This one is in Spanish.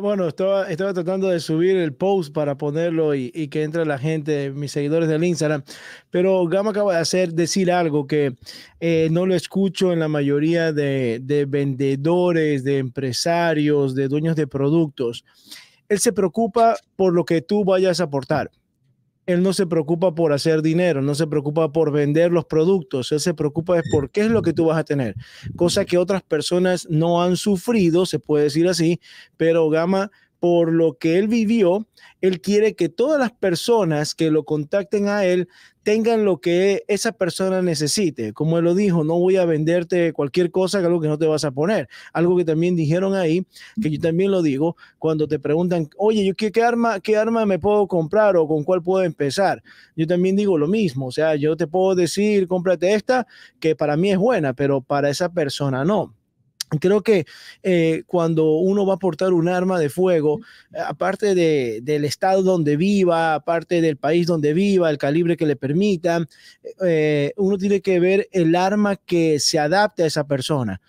bueno, estaba, tratando de subir el post para ponerlo y, que entre la gente, mis seguidores del Instagram, pero Gama acaba de decir algo que eh, no lo escucho en la mayoría de, vendedores, de empresarios, de dueños de productos. Él se preocupa por lo que tú vayas a aportar él no se preocupa por hacer dinero, no se preocupa por vender los productos, él se preocupa por qué es lo que tú vas a tener, cosa que otras personas no han sufrido, se puede decir así, pero Gama por lo que él vivió, él quiere que todas las personas que lo contacten a él tengan lo que esa persona necesite. Como él lo dijo, no voy a venderte cualquier cosa, algo que no te vas a poner. Algo que también dijeron ahí, que yo también lo digo, cuando te preguntan, oye, yo qué, arma, qué arma me puedo comprar o con cuál puedo empezar. Yo también digo lo mismo, o sea, yo te puedo decir, cómprate esta, que para mí es buena, pero para esa persona no. Creo que eh, cuando uno va a portar un arma de fuego, eh, aparte del estado donde viva, aparte del país donde viva, el calibre que le permita, eh, uno tiene que ver el arma que se adapte a esa persona.